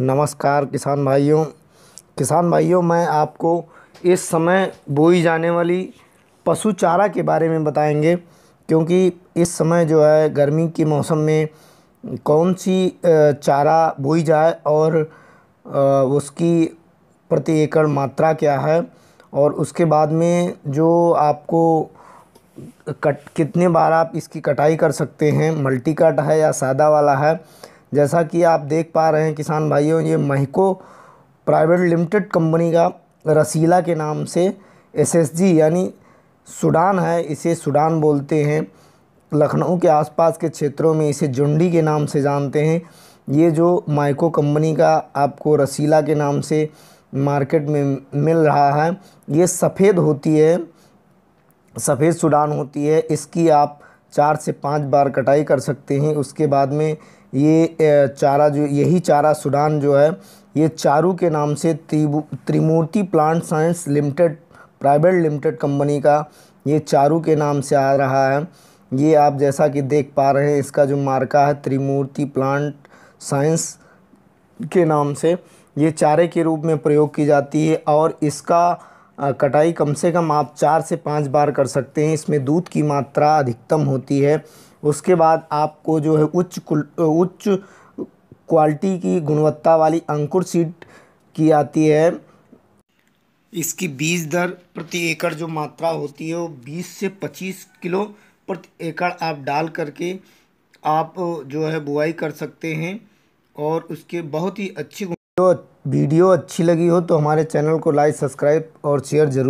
नमस्कार किसान भाइयों किसान भाइयों मैं आपको इस समय बोई जाने वाली पशु चारा के बारे में बताएंगे क्योंकि इस समय जो है गर्मी के मौसम में कौन सी चारा बोई जाए और उसकी प्रति एकड़ मात्रा क्या है और उसके बाद में जो आपको कट कितने बार आप इसकी कटाई कर सकते हैं मल्टी कट है या सादा वाला है जैसा कि आप देख पा रहे हैं किसान भाइयों ये महको प्राइवेट लिमिटेड कंपनी का रसीला के नाम से एसएसजी यानी सूडान है इसे सूडान बोलते हैं लखनऊ के आसपास के क्षेत्रों में इसे जुंडी के नाम से जानते हैं ये जो माइको कंपनी का आपको रसीला के नाम से मार्केट में मिल रहा है ये सफ़ेद होती है सफ़ेद सूडान होती है इसकी आप चार से पाँच बार कटाई कर सकते हैं उसके बाद में ये चारा जो यही चारा सुडान जो है ये चारू के नाम से Trimurti plant science limited private limited company का ये चारू के नाम से आ रहा है ये आप जैसा कि देख पा रहे हैं इसका जो मार्का है त्रिमूर्ति प्लांट साइंस के नाम से ये चारे के रूप में प्रयोग की जाती है और इसका कटाई कम से कम आप चार से पाँच बार कर सकते हैं इसमें दूध की मात्रा अधिकतम होती है उसके बाद आपको जो है उच्च उच्च क्वालिटी की गुणवत्ता वाली अंकुर सीड की आती है इसकी बीज दर प्रति एकड़ जो मात्रा होती है वो बीस से पच्चीस किलो प्रति एकड़ आप डाल करके आप जो है बुआई कर सकते हैं और उसके बहुत ही अच्छी जो वीडियो अच्छी लगी हो तो हमारे चैनल को लाइक सब्सक्राइब और शेयर ज़रूर